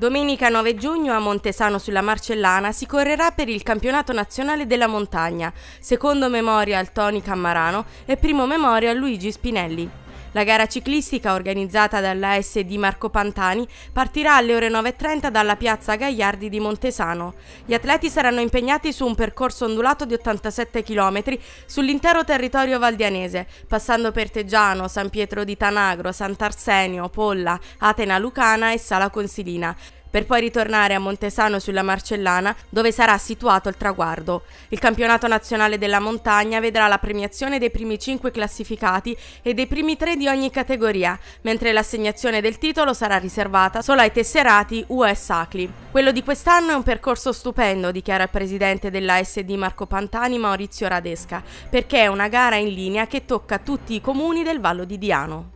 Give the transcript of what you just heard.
Domenica 9 giugno a Montesano sulla Marcellana si correrà per il campionato nazionale della montagna, secondo memoria al Tony Cammarano e primo memoria a Luigi Spinelli. La gara ciclistica organizzata dalla S Marco Pantani partirà alle ore 9.30 dalla piazza Gagliardi di Montesano. Gli atleti saranno impegnati su un percorso ondulato di 87 km sull'intero territorio valdianese, passando per Teggiano, San Pietro di Tanagro, Sant'Arsenio, Polla, Atena Lucana e Sala Consilina per poi ritornare a Montesano sulla Marcellana dove sarà situato il traguardo. Il campionato nazionale della montagna vedrà la premiazione dei primi cinque classificati e dei primi tre di ogni categoria, mentre l'assegnazione del titolo sarà riservata solo ai tesserati US Acli. Quello di quest'anno è un percorso stupendo, dichiara il presidente dell'ASD Marco Pantani Maurizio Radesca, perché è una gara in linea che tocca tutti i comuni del Vallo di Diano.